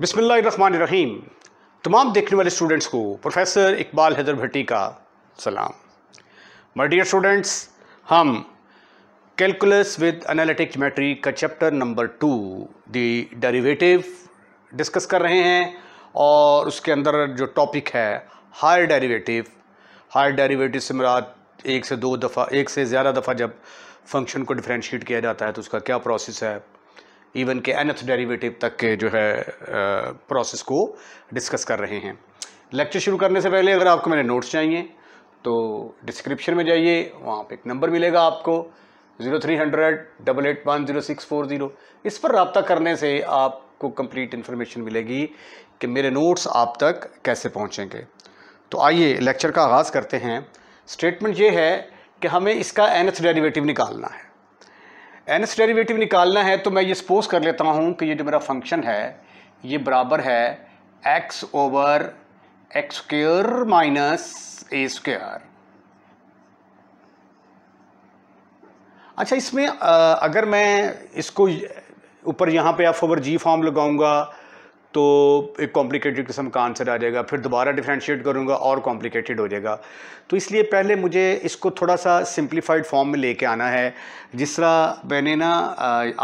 बिसमीम तमाम देखने वाले स्टूडेंट्स को प्रोफेसर इकबाल हैदर भट्टी का सलाम माय डियर स्टूडेंट्स हम कैलकुलस विद एनालिटिक ज्योमेट्री का chapter number two the derivative discuss कर रहे हैं और उसके अंदर जो टॉपिक है हायर डेरिवेटिव हायर डेरिवेटिव से मुराद एक से दो दफ़ा एक से ज़्यादा दफ़ा जब फंक्शन को डिफ्रेंशिएट किया जाता है तो उसका क्या प्रोसेस है इवन के एनथ डेरिवेटिव तक के जो है प्रोसेस को डिस्कस कर रहे हैं लेक्चर शुरू करने से पहले अगर आपको मेरे नोट्स चाहिए तो डिस्क्रिप्शन में जाइए वहाँ पर एक नंबर मिलेगा आपको zero three hundred double eight one zero six four zero इस पर रबता करने से आपको कंप्लीट इन्फॉर्मेशन मिलेगी कि मेरे नोट्स आप तक कैसे पहुँचेंगे तो आइए लेक्चर का आगाज़ करते हैं स्टेटमेंट ये है कि हमें इसका एनथ डेरिवेटिव निकालना है एन एस डेरीवेटिव निकालना है तो मैं ये सपोज कर लेता हूँ कि ये जो मेरा फंक्शन है ये बराबर है x over x square minus a square अच्छा इसमें अगर मैं इसको ऊपर यहाँ पे एफ ओवर जी फॉर्म लगाऊंगा तो एक कॉम्प्लिकेटेड किस्म का आंसर आ जाएगा फिर दोबारा डिफ्रेंशिएट करूँगा और कॉम्प्लिकेटेड हो जाएगा तो इसलिए पहले मुझे इसको थोड़ा सा सिंप्लीफाइड फॉर्म में लेके आना है जिस तरह मैंने ना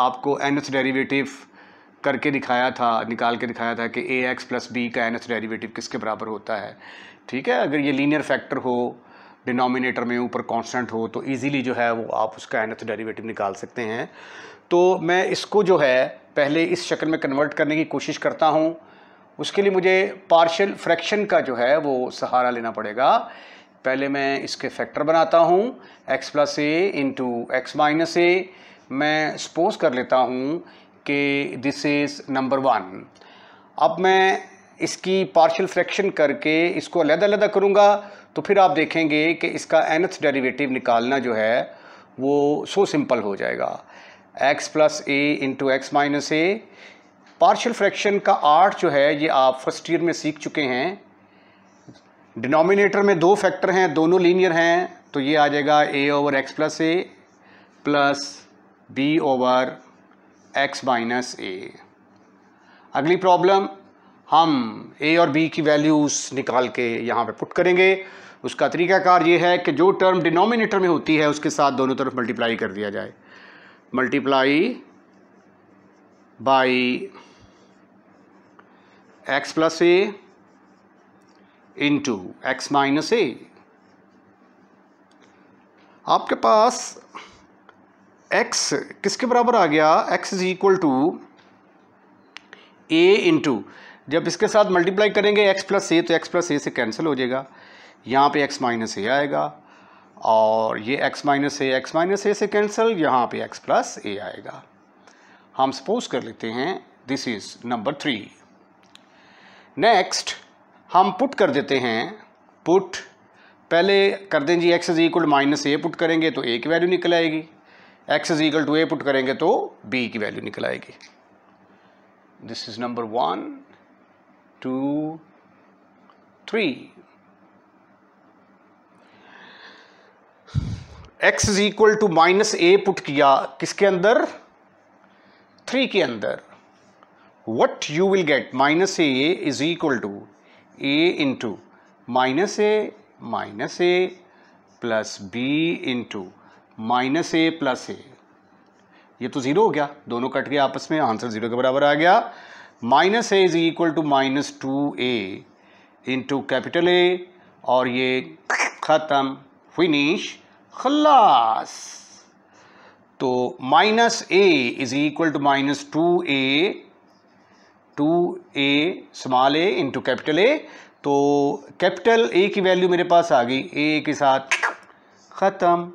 आपको एन एच डेरीवेटिव करके दिखाया था निकाल के दिखाया था कि ए एक्स प्लस बी का एन एस डेरीवेटिव किसके बराबर होता है ठीक है अगर ये लीनियर फैक्टर हो डिनोमिनेटर में ऊपर कॉन्सटेंट हो तो ईजीली जो है वो आप उसका एन एच डेरीवेटिव निकाल सकते हैं तो मैं इसको जो है पहले इस शक्ल में कन्वर्ट करने की कोशिश करता हूँ उसके लिए मुझे पार्शल फ्रैक्शन का जो है वो सहारा लेना पड़ेगा पहले मैं इसके फैक्टर बनाता हूँ x plus a into x minus a मैं सपोज कर लेता हूँ कि दिस इज़ नंबर वन अब मैं इसकी पार्शल फ्रैक्शन करके इसको अलग अलग करूँगा तो फिर आप देखेंगे कि इसका एनथ डेरिवेटिव निकालना जो है वो सो सिंपल हो जाएगा x plus a into x minus a partial fraction का आर्ट जो है ये आप फर्स्ट ईयर में सीख चुके हैं डिनोमिनेटर में दो फैक्टर हैं दोनों लीनियर हैं तो ये आ जाएगा a over x plus a plus b over x minus a अगली प्रॉब्लम हम ए और बी की वैल्यूज़ निकाल के यहाँ पे पुट करेंगे उसका तरीकाकार ये है कि जो टर्म डिनोमिनेटर में होती है उसके साथ दोनों तरफ मल्टीप्लाई कर दिया जाए multiply by x plus a into x minus a आपके पास x किसके बराबर आ गया x is equal to a into जब इसके साथ मल्टीप्लाई करेंगे x प्लस ए तो x प्लस ए से कैंसिल हो जाएगा यहाँ पे x माइनस ए आएगा और ये x minus a x minus a से कैंसिल यहाँ पे x प्लस ए आएगा हम सपोज कर लेते हैं this is number three next हम पुट कर देते हैं पुट पहले कर दें जी x is equal minus a put करेंगे तो ए की वैल्यू निकल आएगी x is equal to a put करेंगे तो b की वैल्यू निकल आएगी this is number one two three x is equal to minus a put किया किसके अंदर थ्री के अंदर what you will get minus a is equal to a into minus a minus a plus b into minus a plus a ये तो zero हो गया दोनों कट गया आपस में आंसर ज़ीरो के बराबर आ गया minus a is equal to minus two a into capital a और ये ख़त्म फिनिश खलास तो minus a is equal to minus two a two a small a into capital a तो कैपिटल ए की वैल्यू मेरे पास आ गई ए के साथ ख़त्म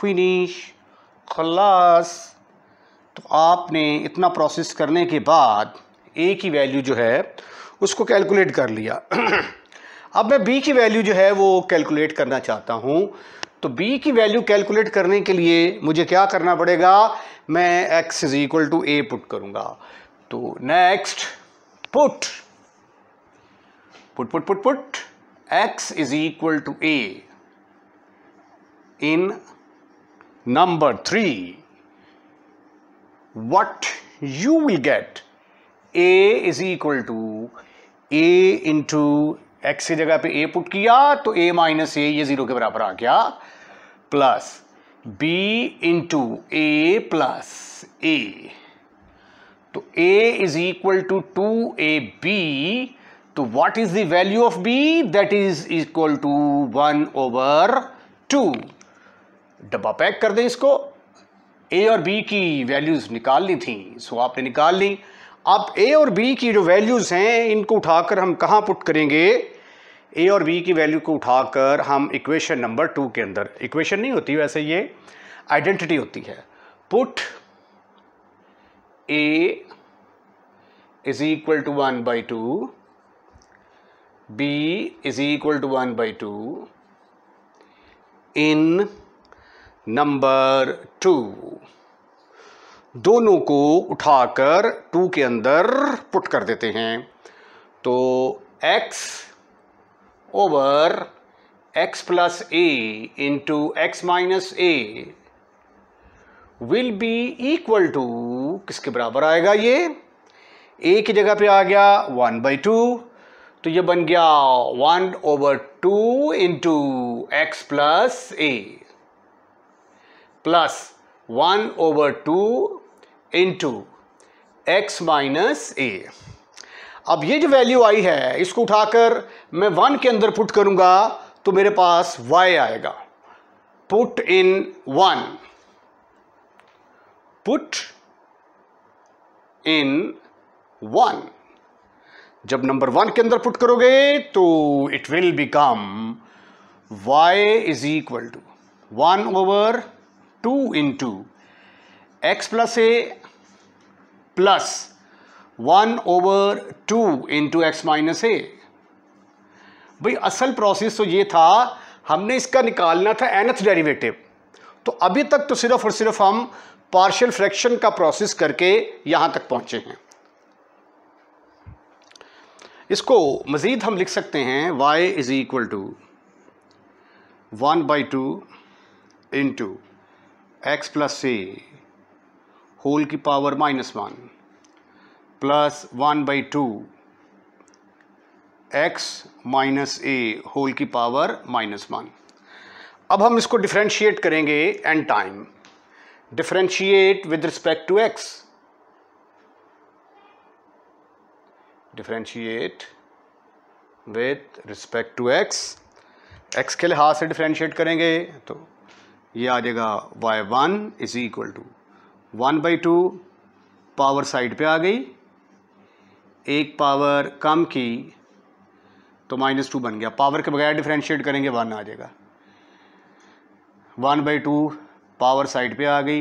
फिनिश खलास तो आपने इतना प्रोसेस करने के बाद ए की वैल्यू जो है उसको कैलकुलेट कर लिया अब मैं बी की वैल्यू जो है वो कैलकुलेट करना चाहता हूँ तो b की वैल्यू कैलकुलेट करने के लिए मुझे क्या करना पड़ेगा मैं x is equal to a put करूंगा तो next put put put put put x is equal to a in number three what you will get a is equal to a into x की जगह पे ए put किया तो ए minus ए ये zero के बराबर आ गया plus b into a plus a तो a is equal to two a b तो what is the value of b that is equal to one over two डब्बा पैक कर दें इसको ए और बी की वैल्यूज निकालनी थी सो आपने निकाल ली अब ए और बी की जो वैल्यूज़ हैं इनको उठाकर हम कहाँ पुट करेंगे ए और बी की वैल्यू को उठाकर हम इक्वेशन नंबर टू के अंदर इक्वेशन नहीं होती वैसे ये आइडेंटिटी होती है put a is equal to one by two b is equal to one by two in number two दोनों को उठाकर टू के अंदर पुट कर देते हैं तो x over x plus a into x minus a will be equal to किसके बराबर आएगा ये ए की जगह पे आ गया वन बाई टू तो ये बन गया one over two into x plus a plus one over two into x minus a अब ये जो वैल्यू आई है इसको उठाकर मैं वन के अंदर पुट करूंगा तो मेरे पास वाई आएगा put in one put in one जब नंबर वन के अंदर पुट करोगे तो it will become y is equal to one over two into x plus a plus one over two into x minus a भाई असल process तो ये था हमने इसका निकालना था एनथ डेरिवेटिव तो अभी तक तो सिर्फ और सिर्फ हम पार्शियल फ्रैक्शन का प्रोसेस करके यहां तक पहुंचे हैं इसको मज़ीद हम लिख सकते हैं y is equal to one by two into x plus c whole की power minus one plus one by two x minus a whole की पावर माइनस वन अब हम इसको डिफ्रेंशिएट करेंगे and time differentiate with respect to x differentiate with respect to x x के लिहाज से differentiate करेंगे तो ये आ जाएगा y one is equal to one by two power side पे आ गई एक पावर कम की तो माइनस टू बन गया पावर के बगैर डिफ्रेंशिएट करेंगे वन आ जाएगा one by two power side पे आ गई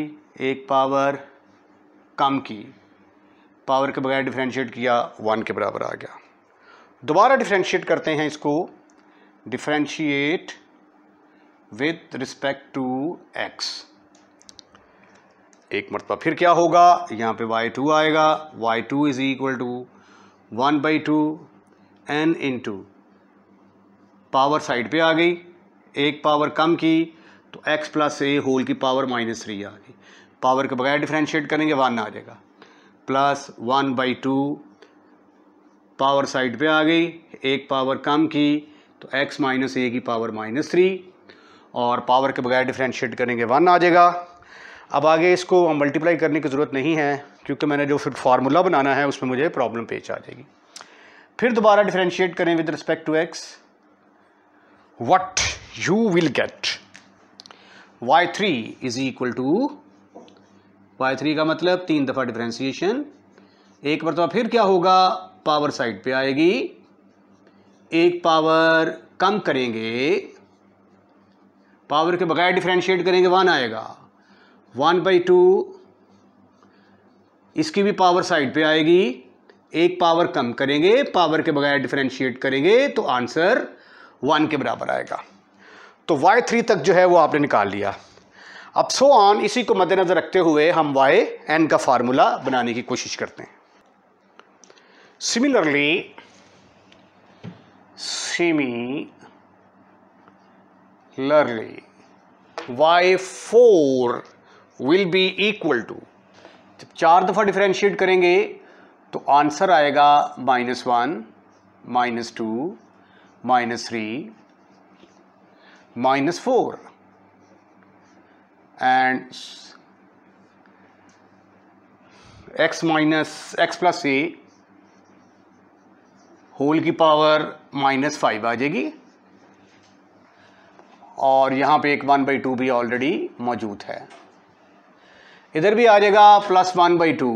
एक पावर कम की पावर के बगैर डिफ्रेंशिएट किया वन के बराबर आ गया दोबारा डिफ्रेंशिएट करते हैं इसको differentiate with respect to x एक मरतबा फिर क्या होगा यहाँ पे वाई टू आएगा y two is equal to one by two n in two power side पे आ गई एक पावर कम की तो एक्स प्लस ए होल की पावर माइनस थ्री आ गई पावर के बगैर डिफ्रेंशिएट करेंगे वन आ जाएगा plus one by two power side पे आ गई एक पावर कम की तो एक्स माइनस ए की पावर माइनस थ्री और पावर के बगैर डिफ्रेंशिएट करेंगे वन आ जाएगा अब आगे इसको मल्टीप्लाई करने की ज़रूरत नहीं है क्योंकि मैंने जो फिर फार्मूला बनाना है उसमें मुझे प्रॉब्लम पेश आ जाएगी फिर दोबारा डिफ्रेंशिएट करें with respect to x what you will get y three is equal to y three का मतलब तीन दफ़ा डिफ्रेंसीशन एक मरतबा तो फिर क्या होगा पावर साइड पे आएगी एक पावर कम करेंगे पावर के बगैर डिफ्रेंशिएट करेंगे वन आएगा वन बाई टू इसकी भी पावर साइड पे आएगी एक पावर कम करेंगे पावर के बगैर डिफ्रेंशिएट करेंगे तो आंसर वन के बराबर आएगा तो वाई थ्री तक जो है वो आपने निकाल लिया अब सो ऑन इसी को मद्देनज़र रखते हुए हम वाई एन का फार्मूला बनाने की कोशिश करते हैं similarly similarly y four will be equal to जब चार दफ़ा डिफ्रेंशिएट करेंगे तो आंसर आएगा minus one minus two minus three minus four and x minus x plus a whole की पावर माइनस फाइव आ जाएगी और यहाँ पे एक वन बाई टू भी ऑलरेडी मौजूद है इधर भी आ जाएगा plus one by two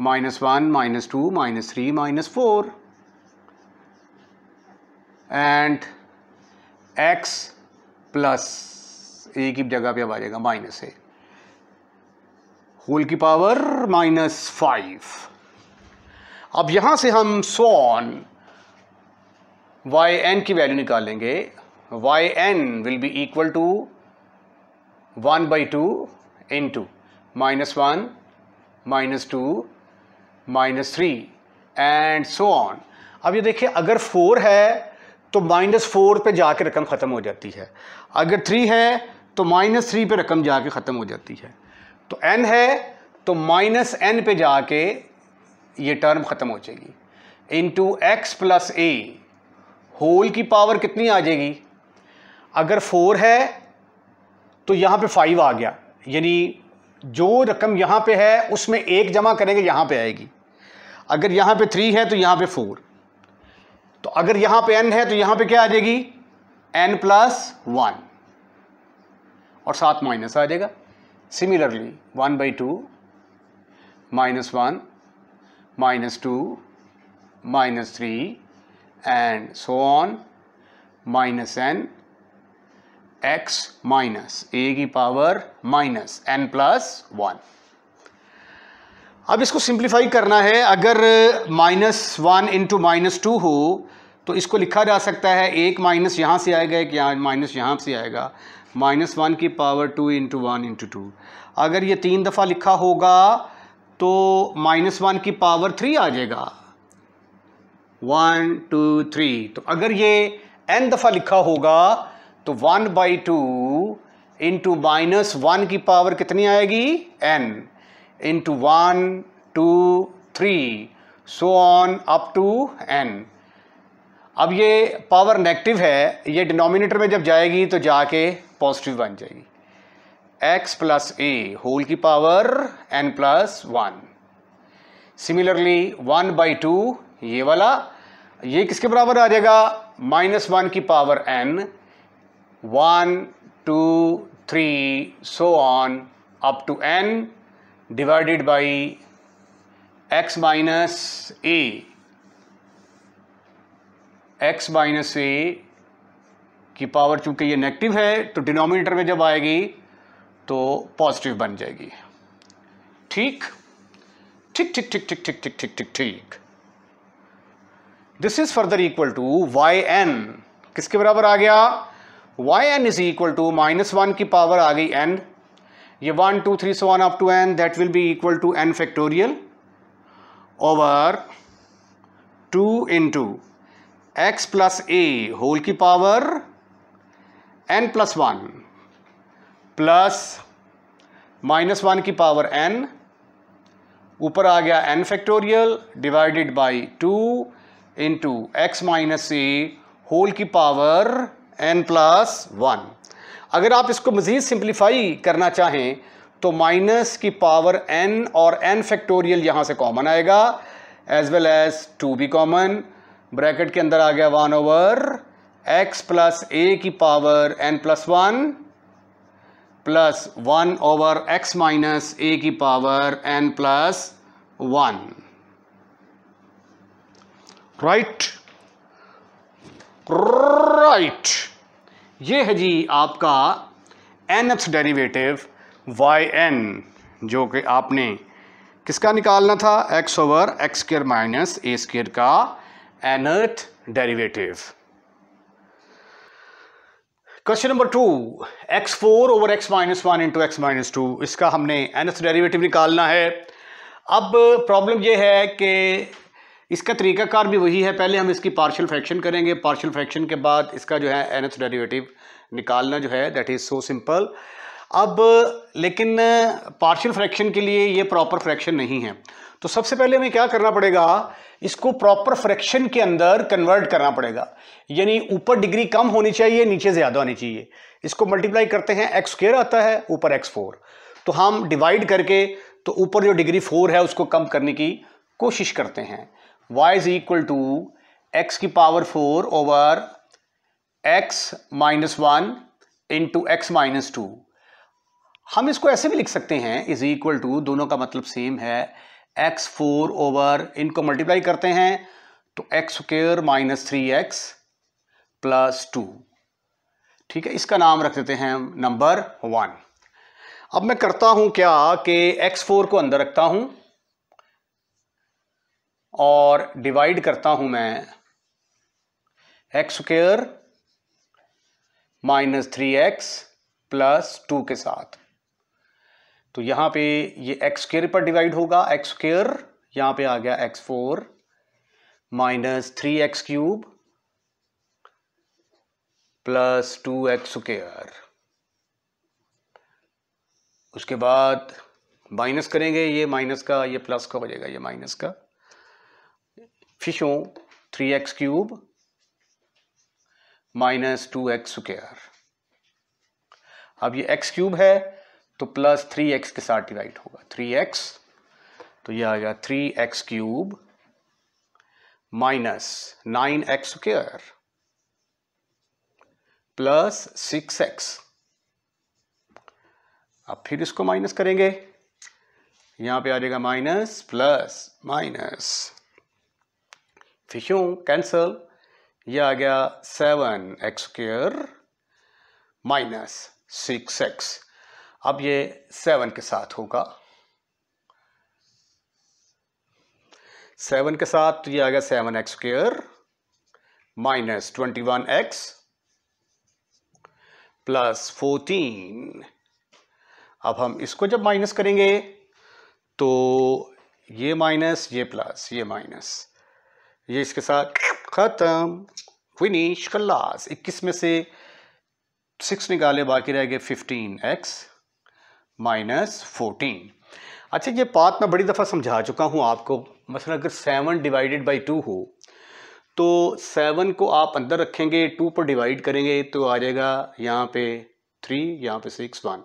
minus one minus two minus three minus four and x plus एक ही जगह पे अब आ जाएगा माइनस है होल की पावर माइनस फाइव अब यहां से हम सोन वाई एन की वैल्यू निकालेंगे y n will be equal to one by two in to minus one minus two minus three and so on अब ये देखिए अगर फोर है तो माइनस फोर पर जाके रकम ख़त्म हो जाती है अगर थ्री है तो माइनस थ्री पर रकम जाके ख़त्म हो जाती है तो एन है तो माइनस एन पे जाके ये टर्म ख़त्म हो जाएगी in two x plus a whole की पावर कितनी आ जाएगी अगर फोर है तो यहाँ पे फाइव आ गया यानी जो रकम यहाँ पे है उसमें एक जमा करेंगे यहाँ पे आएगी अगर यहाँ पे थ्री है तो यहाँ पे फोर तो अगर यहाँ पे एन है तो यहाँ पे क्या आ जाएगी एन प्लस वन और सात माइनस आ जाएगा similarly one by two minus one minus two minus three and so on minus n x minus a की power minus n plus one अब इसको सिंप्लीफाई करना है अगर minus one into minus two हो तो इसको लिखा जा सकता है एक माइनस यहाँ से आएगा एक यहाँ माइनस यहाँ से आएगा माइनस वन की power two into one into two अगर ये तीन दफ़ा लिखा होगा तो माइनस वन की पावर थ्री आ जाएगा वन टू थ्री तो अगर ये एन दफ़ा लिखा होगा तो one by two into minus one की पावर कितनी आएगी n into one two three so on up to n अब ये पावर नेगेटिव है ये डिनोमिनेटर में जब जाएगी तो जाके पॉजिटिव बन जाएगी एक्स प्लस ए होल की power n plus one similarly one by two ये वाला ये किसके बराबर आ जाएगा माइनस वन की power n one two three so on up to n divided by x minus a x minus a की पावर चूंकि ये नेगेटिव है तो डिनोमिनेटर में जब आएगी तो पॉजिटिव बन जाएगी ठीक ठीक ठीक ठीक ठीक ठीक ठीक ठीक ठीक ठीक this is further equal to y n किसके बराबर आ गया y n is equal to minus one की पावर आ गई एन ये one two three so one up to n that will be equal to n factorial over two into x plus a whole की power n plus one plus minus one की power n ऊपर आ गया n factorial divided by two into x minus a whole की power n plus one अगर आप इसको मज़ीद सिंप्लीफाई करना चाहें तो माइनस की पावर एन और एन फैक्टोरियल यहाँ से कॉमन आएगा एज वेल एज टू भी कॉमन ब्रैकेट के अंदर आ गया one over x plus a की power n plus one plus one over x minus a की power n plus one right right ये है जी आपका डेरीवेटिव डेरिवेटिव एन जो कि आपने किसका निकालना था x over x square minus a square का nth derivative question number two x four over x minus one into x minus two इसका हमने nth डेरिवेटिव निकालना है अब प्रॉब्लम यह है कि इसका तरीकाकार भी वही है पहले हम इसकी पार्शल फ्रैक्शन करेंगे पार्शल फ्रैक्शन के बाद इसका जो है एच डेरिवेटिव निकालना जो है दैट इज़ सो सिंपल अब लेकिन पार्शियल फ्रैक्शन के लिए ये प्रॉपर फ्रैक्शन नहीं है तो सबसे पहले हमें क्या करना पड़ेगा इसको प्रॉपर फ्रैक्शन के अंदर कन्वर्ट करना पड़ेगा यानी ऊपर डिग्री कम होनी चाहिए नीचे ज़्यादा होनी चाहिए इसको मल्टीप्लाई करते हैं एक्स स्क्र आता है ऊपर एक्स फोर तो हम डिवाइड करके तो ऊपर जो डिग्री फोर है उसको कम करने की कोशिश करते हैं y is equal to x की power four over x minus one into x minus two हम इसको ऐसे भी लिख सकते हैं इज इक्वल टू दोनों का मतलब सेम है एक्स फोर ओवर इनको मल्टीप्लाई करते हैं तो x square minus three x plus two ठीक है इसका नाम रख देते हैं नंबर वन अब मैं करता हूँ क्या कि एक्स फोर को अंदर रखता हूँ और डिवाइड करता हूं मैं x square minus three x plus two के साथ तो यहां पे ये एक्स स्क्र पर डिवाइड होगा एक्स स्क्र यहां पे आ गया x four minus three x cube plus two x square उसके बाद माइनस करेंगे ये माइनस का ये प्लस का हो जाएगा ये माइनस का फिशों three x cube minus two x square अब ये एक्स क्यूब है तो प्लस थ्री एक्स के साथ डिवाइड होगा थ्री एक्स तो ये आ गया three x cube minus nine x square plus six x अब फिर इसको माइनस करेंगे यहां पे आ जाएगा माइनस प्लस माइनस फिशों कैंसल ये आ गया seven x square minus six x अब ये सेवन के साथ होगा सेवन के साथ तो ये आ गया seven x square minus twenty one x plus fourteen अब हम इसको जब माइनस करेंगे तो ये माइनस ये प्लस ये माइनस ये इसके साथ ख़त्म फिनिश खलास इक्कीस में से सिक्स निकाले बाकी रह गए फिफ्टीन एक्स माइनस फोर्टीन अच्छा ये बात मैं बड़ी दफ़ा समझा चुका हूँ आपको मसला अगर सेवन डिवाइडेड बाई टू हो तो सेवन को आप अंदर रखेंगे टू पर डिवाइड करेंगे तो आ जाएगा यहाँ पे थ्री यहाँ पे सिक्स वन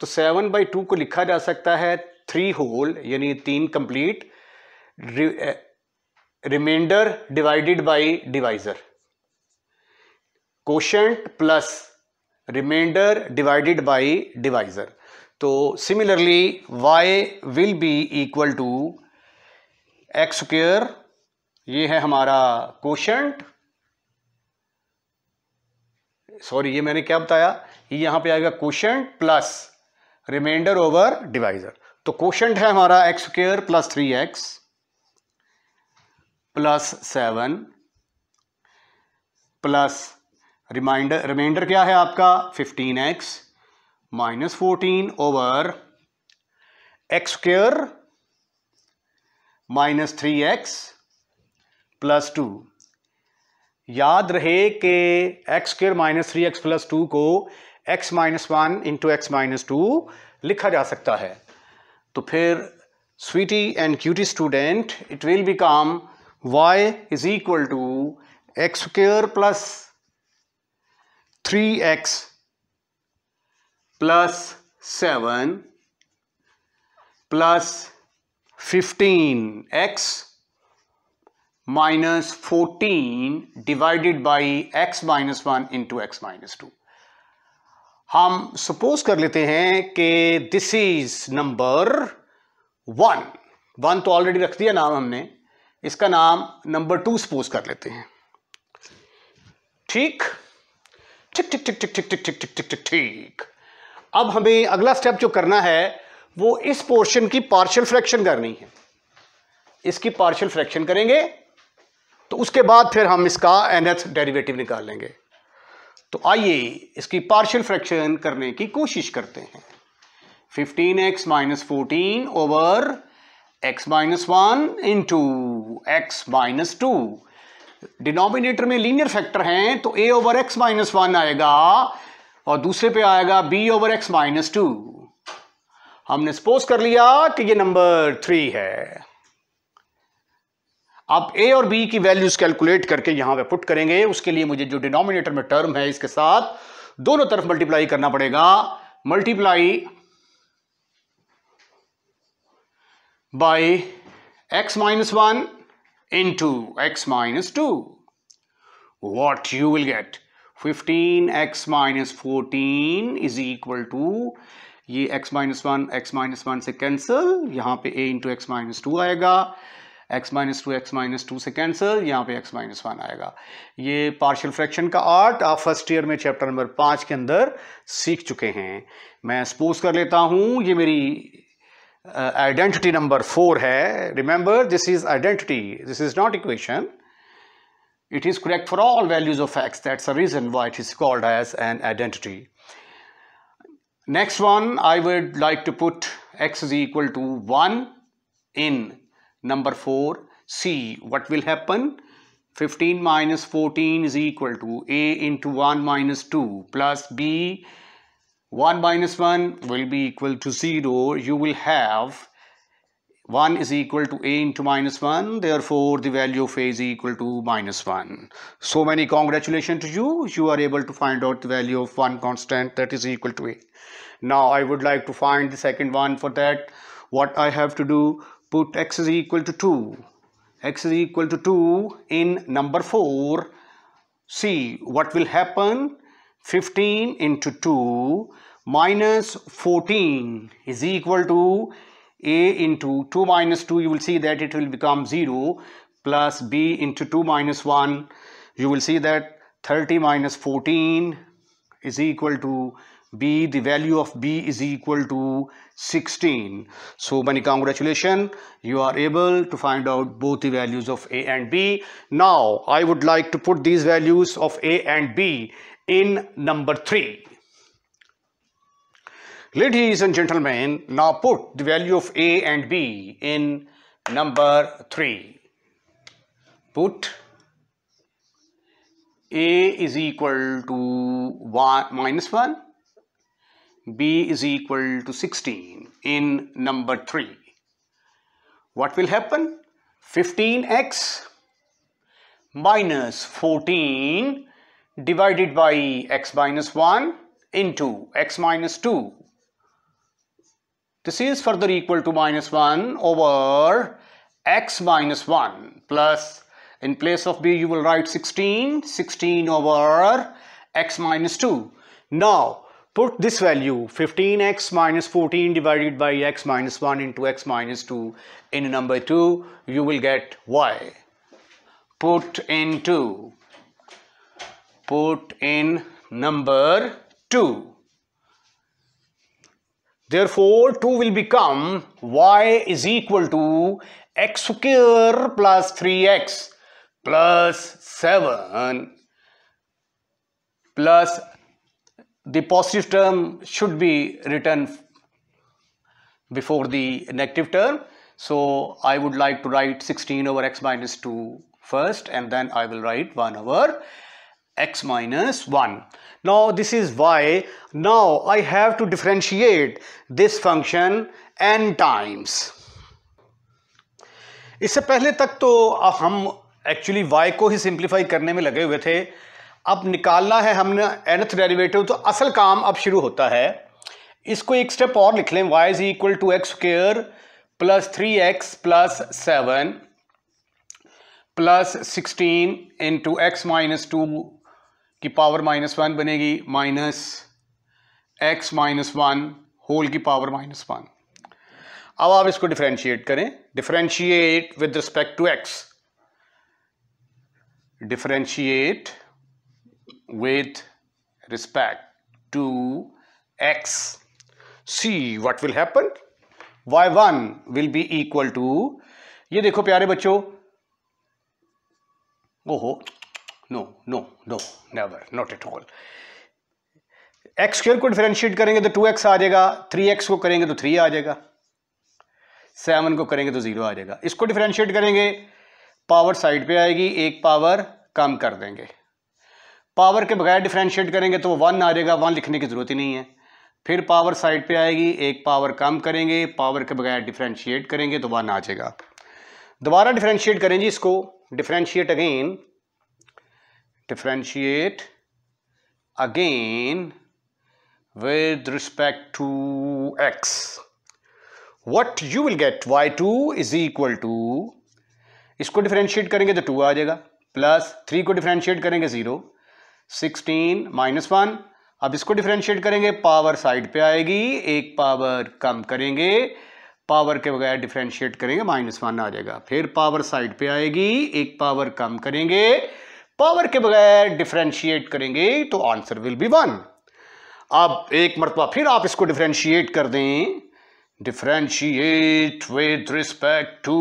तो सेवन बाई टू को लिखा जा सकता है थ्री होल यानी तीन complete remainder divided by divisor question plus remainder divided by divisor तो similarly y will be equal to x square ये है हमारा क्वेश्चन सॉरी ये मैंने क्या बताया ये यहां पे आएगा question plus remainder over divisor तो क्वेश्चन है हमारा x square plus three x plus seven plus remainder remainder क्या है आपका fifteen x minus fourteen over x square minus three x plus two याद रहे कि x square minus three x plus two को x minus one into x minus two लिखा जा सकता है तो फिर sweetie and cutie student it will become y is equal to x square plus three x plus seven plus fifteen x minus fourteen divided by x minus one into x minus two हम suppose कर लेते हैं कि this is number one one तो already रख दिया नाम हमने इसका नाम नंबर टू सपोज कर लेते हैं ठीक ठीक ठीक ठीक ठीक ठीक ठीक ठीक ठीक ठीक ठीक ठीक अब हमें अगला स्टेप जो करना है वो इस पोर्शन की पार्शियल फ्रैक्शन करनी है इसकी पार्शियल फ्रैक्शन करेंगे तो उसके बाद फिर हम इसका एनथ डेरिवेटिव निकाल लेंगे तो आइए इसकी पार्शियल फ्रैक्शन करने की कोशिश करते हैं 15x x minus fourteen over x minus one into x minus two denominator में लीनियर फैक्टर हैं तो A over x minus one आएगा और दूसरे पे आएगा B over x minus two हमने सपोज कर लिया कि ये नंबर थ्री है आप ए और बी की वैल्यूज कैलकुलेट करके यहां पे पुट करेंगे उसके लिए मुझे जो डिनोमिनेटर में टर्म है इसके साथ दोनों तरफ मल्टीप्लाई करना पड़ेगा multiply by x minus 1 into x minus 2. What you will get? 15x minus 14 is equal to ये x minus one x minus one से कैंसिल यहाँ पे a into x minus two आएगा x minus two x minus two से cancel यहाँ पे x minus one आएगा ये पार्शियल फ्रैक्शन का आर्ट आप फर्स्ट ईयर में चैप्टर नंबर पाँच के अंदर सीख चुके हैं मैं सपोज कर लेता हूँ ये मेरी uh, identity number 4 hai. Remember, this is identity. This is not equation. It is correct for all values of x. That's the reason why it is called as an identity. Next one, I would like to put x is equal to 1 in number 4. See what will happen. 15 minus 14 is equal to a into 1 minus 2 plus b 1 minus 1 will be equal to 0 you will have 1 is equal to a into minus 1 therefore the value of a is equal to minus 1 so many congratulations to you you are able to find out the value of one constant that is equal to a now i would like to find the second one for that what i have to do put x is equal to 2 x is equal to 2 in number 4 see what will happen 15 into 2 minus 14 is equal to a into 2 minus 2 you will see that it will become 0 plus b into 2 minus 1 you will see that 30 minus 14 is equal to b the value of b is equal to 16 so many congratulations you are able to find out both the values of a and b now i would like to put these values of a and b in number 3. Ladies and gentlemen, now put the value of A and B in number 3. Put A is equal to 1 minus 1, B is equal to 16 in number 3. What will happen? 15x minus 14 divided by x minus 1 into x minus 2. This is further equal to minus 1 over x minus 1 plus in place of b you will write 16 16 over x minus 2. Now put this value 15x minus 14 divided by x minus 1 into x minus 2 in number 2 you will get y put into put in number 2. Therefore, 2 will become y is equal to x square plus 3x plus 7 plus the positive term should be written before the negative term. So, I would like to write 16 over x minus 2 first and then I will write 1 over x minus 1. Now this is why now I have to differentiate this function n times. इससे पहले तक तो हम actually y को ही simplify करने में लगे हुए थे अब निकालना है हमने nth डेरिवेटिव तो असल काम अब शुरू होता है इसको एक स्टेप और लिख लें y is equal to x square plus three x plus seven plus sixteen into x minus two की पावर माइनस वन बनेगी minus x minus one whole की पावर माइनस वन अब आप इसको डिफ्रेंशिएट करें differentiate with respect to x differentiate with respect to x see what will happen y1 will be equal to ये देखो प्यारे बच्चों ओहो no no no never not at all x square को डिफ्रेंशिएट करेंगे तो टू एक्स आ जाएगा three x को करेंगे तो थ्री आ जाएगा सेवन को करेंगे तो ज़ीरो आ जाएगा इसको डिफ्रेंशिएट करेंगे पावर साइड पे आएगी एक पावर कम कर देंगे पावर के बगैर डिफ्रेंशिएट करेंगे तो वो वन आ जाएगा वन लिखने की ज़रूरत ही नहीं है फिर पावर साइड पे आएगी एक पावर कम करेंगे पावर के बगैर डिफ्रेंशिएट करेंगे तो वन आ जाएगा दोबारा डिफ्रेंशिएट करें जी इसको differentiate again differentiate again with respect to x what you will get y2 is equal to इसको डिफ्रेंशिएट करेंगे तो टू आ जाएगा प्लस थ्री को डिफ्रेंशिएट करेंगे ज़ीरो सिक्सटीन माइनस वन अब इसको डिफ्रेंशिएट करेंगे पावर साइड पे आएगी एक पावर कम करेंगे पावर के बगैर डिफ्रेंशिएट करेंगे माइनस वन आ जाएगा फिर पावर साइड पे आएगी एक पावर कम करेंगे पावर के बगैर डिफ्रेंशिएट करेंगे तो आंसर विल बी वन अब एक मरतबा फिर आप इसको डिफ्रेंशिएट कर दें differentiate with respect to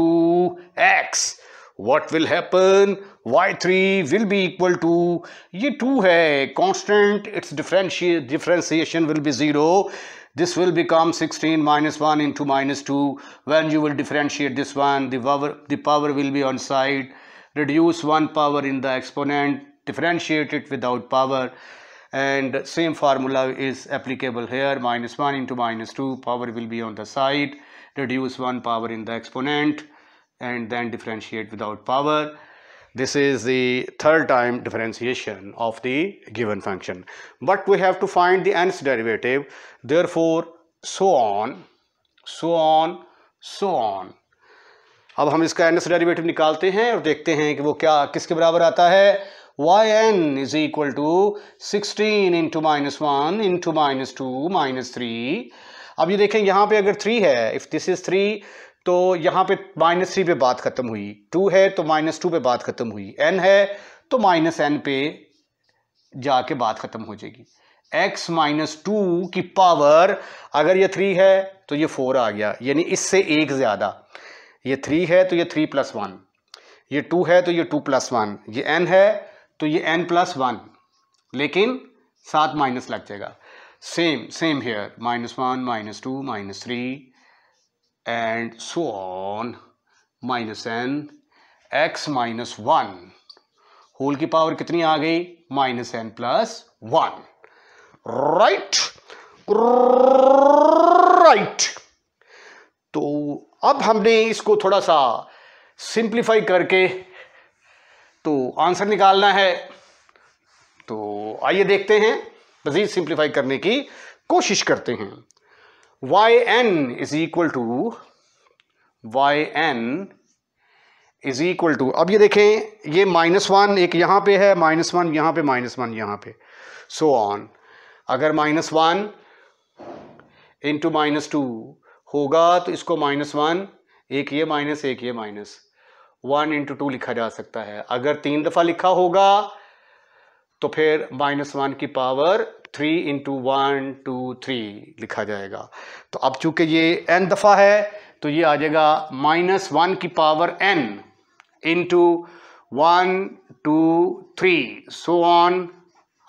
x what will happen y three will be equal to ये टू है constant its differentia differentiation will be zero this will become sixteen minus one in to minus two when you will differentiate this one the power the power will be on side reduce one power in the exponent differentiate it without power and same formula is applicable here minus 1 into minus 2 power will be on the side reduce 1 power in the exponent and then differentiate without power this is the third time differentiation of the given function but we have to find the nth derivative therefore so on so on so on अब हम इसका N S derivative निकालते हैं और देखते हैं कि वो क्या किसके बराबर आता है y n is equal to sixteen into minus one into minus two minus three अब ये देखें यहाँ पे अगर थ्री है इफ़ दिस इज़ थ्री तो यहाँ पे माइनस थ्री पे बात ख़त्म हुई टू है तो माइनस टू पे बात ख़त्म हुई एन है तो माइनस एन पे जाके बात ख़त्म हो जाएगी एक्स माइनस टू की पावर अगर ये थ्री है तो ये फोर आ गया यानी इससे एक ज़्यादा ये थ्री है तो ये थ्री प्लस वन ये टू है तो ये टू प्लस वन ये एन है तो ये एन प्लस वन लेकिन सात माइनस लग जाएगा same same here minus one minus two minus three and so on minus n x minus one whole की पावर कितनी आ गई minus n plus one right right अब हमने इसको थोड़ा सा सिंप्लीफाई करके तो आंसर निकालना है तो आइए देखते हैं मज़ीद सिंप्लीफाई करने की कोशिश करते हैं y n is equal to y n is equal to अब ये देखें ये माइनस वन एक यहां पे है माइनस वन यहां पे माइनस वन यहां पे सो so ऑन अगर minus one into minus two होगा तो इसको माइनस वन एक ये माइनस एक ये माइनस वन इंटू टू लिखा जा सकता है अगर तीन दफ़ा लिखा होगा तो फिर माइनस वन की power three into one two three लिखा जाएगा तो अब चूंकि ये एन दफ़ा है तो ये आ जाएगा माइनस वन की power n into one two three so on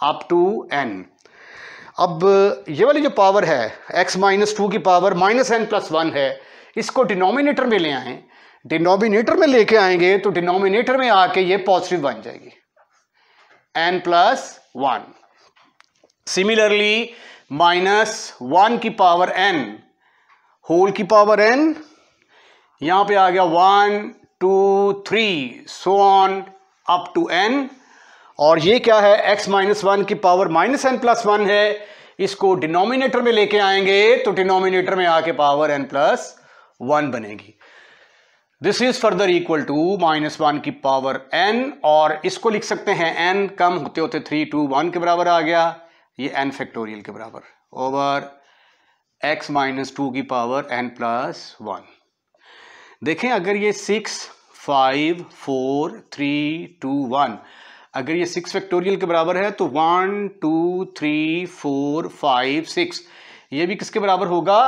up to n अब ये वाली जो पावर है एक्स माइनस टू की power minus n plus one है इसको डिनोमिनेटर में ले आएँ डिनोमिनेटर में लेके आएंगे तो डिनोमिनेटर में आके ये पॉजिटिव बन जाएगी n plus one similarly minus one की पावर एन होल की पावर एन यहाँ पे आ गया one two three so on up to n और ये क्या है x माइनस वन की power minus n plus one है इसको डिनोमिनेटर में लेके आएंगे तो डिनोमिनेटर में आके पावर एन प्लस वन बनेगी this is further equal to minus one की पावर एन और इसको लिख सकते हैं एन कम होते होते थ्री टू वन के बराबर आ गया ये एन फैक्टोरियल के बराबर ओवर एक्स माइनस टू की पावर एन प्लस वन देखें अगर ये six five four three two one अगर ये सिक्स फैक्टोरियल के बराबर है तो one two three four five six ये भी किसके बराबर होगा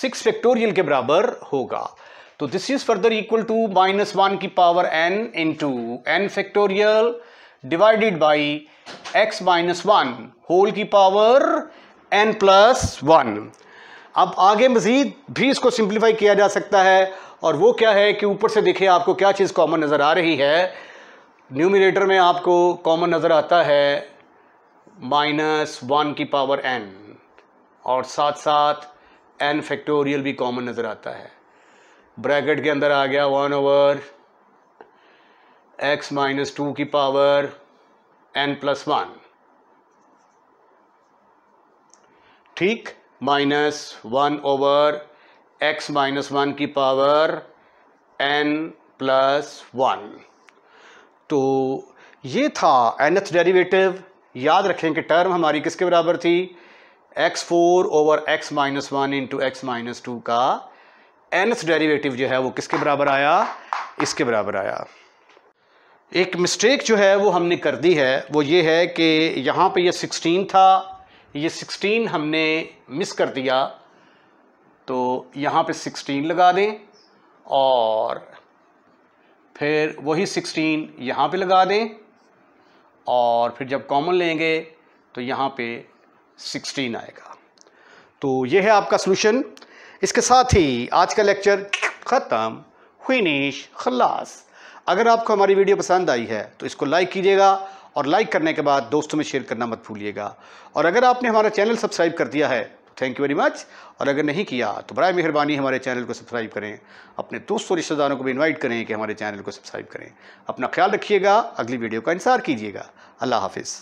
सिक्स फैक्टोरियल के बराबर होगा तो this is further equal to minus one की power n in into n factorial divided by x minus one whole की पावर एन प्लस वन अब आगे मज़ीद भी इसको सिंप्लीफाई किया जा सकता है और वो क्या है कि ऊपर से देखिए आपको क्या चीज़ कॉमन नज़र आ रही है न्यूमिनेटर में आपको कॉमन नज़र आता है माइनस वन की पावर एन और साथ साथ एन फैक्टोरियल भी कॉमन नज़र आता है ब्रैकेट के अंदर आ गया one over x minus two की पावर एन प्लस वन ठीक minus one over x minus one की पावर एन प्लस वन तो ये था एन एथ डेरीवेटिव याद रखें कि टर्म हमारी किसके बराबर थी x four over x minus one into x minus two का एन एथ डेरीवेटिव जो है वो किसके बराबर आया इसके बराबर आया एक मिस्टेक जो है वो हमने कर दी है वो ये है कि यहाँ पे ये सिक्सटीन था ये सिक्सटीन हमने मिस कर दिया तो यहाँ पे सिक्सटीन लगा दें और फिर वही सिक्सटीन यहाँ पे लगा दें और फिर जब कॉमन लेंगे तो यहाँ पे सिक्सटीन आएगा तो ये है आपका सोलूशन इसके साथ ही आज का लेक्चर ख़त्म फिनिश खलास अगर आपको हमारी वीडियो पसंद आई है तो इसको लाइक कीजिएगा और लाइक करने के बाद दोस्तों में शेयर करना मत भूलिएगा और अगर आपने हमारा चैनल सब्सक्राइब कर दिया है थैंक यू वेरी मच और अगर नहीं किया तो बर मेहरबानी हमारे चैनल को सब्सक्राइब करें अपने दोस्तों रिश्तेदारों को भी इन्वाइट करें कि हमारे चैनल को सब्सक्राइब करें अपना ख्याल रखिएगा अगली वीडियो का इंतजार कीजिएगा अल्लाह हाफिज़